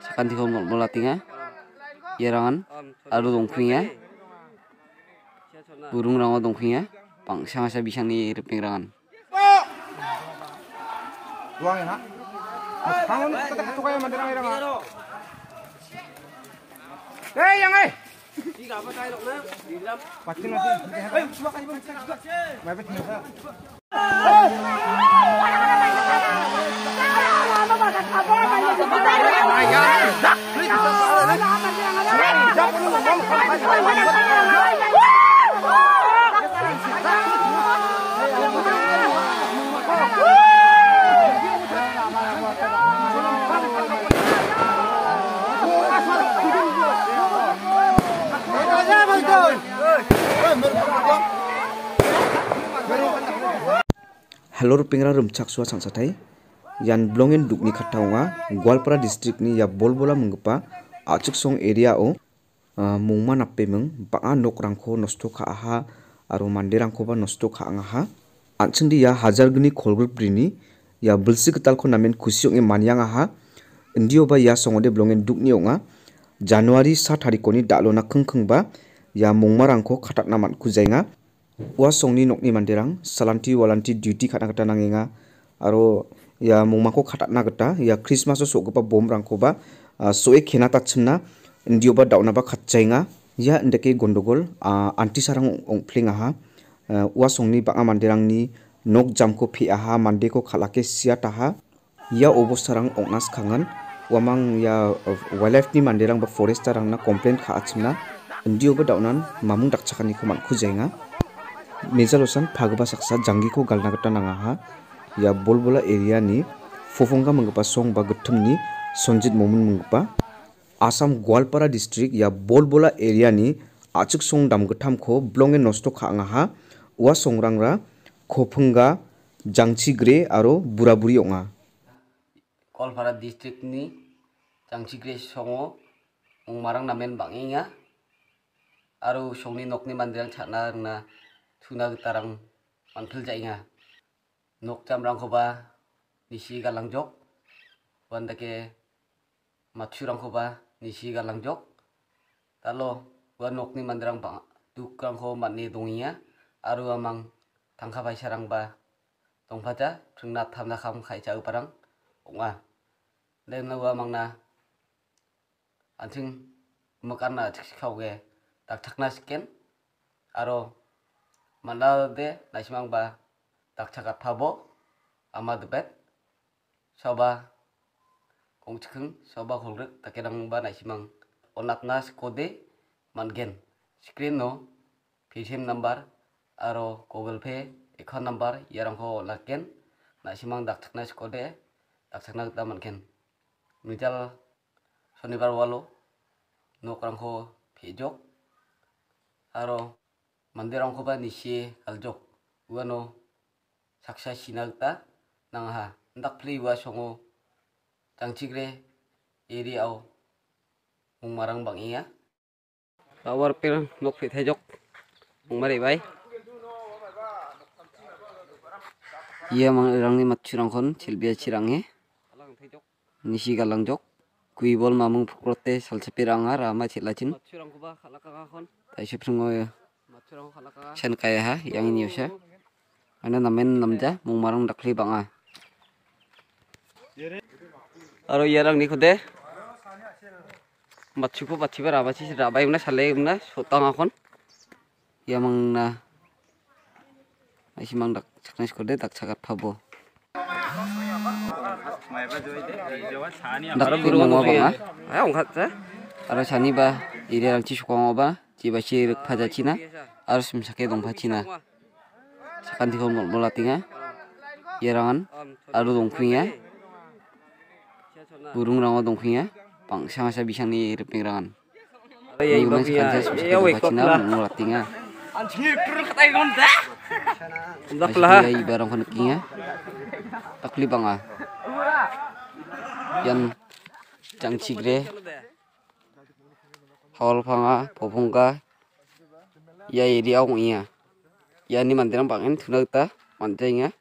sakantikon molmola tinga yerangan aro dongpinga burung rango dongpinga bangsang asa bisang ni riping rangan doang ya Bangun, kita satu kaya mandirang air Hei, yang eh. Patin apa Halo pengiran rumcak suasana sadai yan blongen dukni kattangonga goalpara ni ya bolbola minggipa song area area-o ah, mongma napeming bang·a nokrangko nosto aha aro manderangkoba nosto ya hajar gini hajargni kolgrip ya ia bilsi gitalko namen kusi aha, e maniangaha indioba ya songode bilongen dukni ong·a januari sa tarikoni dalona kengkengba ia ya mongmarangko katakna man·kujaenga ua songni nokni rang salanti walanti duty katak tanangenga nangenga aro ya mungmako na gata ya Christmas krismaso bom rangkoba so·e kena ba dauna ba khatchainga ya ndake gondogol ah, anti sarang ha wa ah, songni amandirang ni nok jamko ko mandeko ke sia taha ia ya, obostarang ongna kangen wamang ya wildlife ni mandirang ba forest tarangna complain kha ndio ba daunan mamung dakchakani ko man khujainga mejalosan phagba saksa jangi ko galna gata nanga ha ya bolbola area ni fofongka manggipa song ba ni sonjit momun manggipa asam gwalpara district ya bolbola area ni achuk song damgithamko blonge nosto ha, ua songrangra khopungga jangchi gre aro buraburi onga kolpara district ni jangchi gre songo umarang namen banginga aro songni nokni mandirang chana rna tuna gitarang manthil jainga นกจำรังคบานิชีกันลังจกวันตะเกมาชูรังคบานิชีกันลังจกตลอดวันนกนี่มันรังบังดุกรังคบมันนี่ตรงนี้อารัวมังทังข้าไปชรังบาตรงพระจ้าถึงนัดทำนาคำไข่จะอุปรังองว่าเล่นนัวมังนะอันซึ่งมื่อกันน่ะเข้าเกตักทักนาสกินอารมันลาเดนายชิมังบา 낙차가 파보 아마드벳 서바 공치흥 서바 골르 다케랑 바나 시망 오낫나스 코데 만겐 스크린노 비셈 넘버 아로 고글페 에컨 넘버 야랑호 라켄 나시망 낙착나스 코데 낙착나 다 만겐 미달 শনিবার ওয়ালো নকরাংখ ফেজক আর মন্দির অংশ বা নিশিয়ে কালজক উয়ানো saksa s i n a l t a nangha ndak p l i wa songo tangchigre eri au mungmarang bang iya power p i l nok fit hejok mungmari bai iya mang irang ni matchurang kon c h i l b i a chirange nisi h galang jok kuibol mamung pukrote salsepiranga rama c h i l a c h i n t a i s h a i sipsungo ya h e n kaya ha yang ini usah ana namen namja mungmarang dakli banga aro yarang ni khode machi ko machi ba rabachi rabai na sale na sotang akon yamang na mang dak chakna khode dak chakat phabo dak ki mongwa banga ay ongkhat cha aro sani ba ire rang chi sukong ba chi ba chi rak phaja chi na aro simsake dong phachi na sakanti hon mol molatinga yerangan aru dongpinga burung rango dongpinga pangsang bisa bisang ni riping rangan ayo ibu sakanti sakanti bakina molatinga anjing perut katai gonda ndak lah ayo barang konekinga takli banga ah. yan jangchigre hawal phanga phobongka ya area ong iya ya ini mandiram bangin sudah ta mandrenga ya.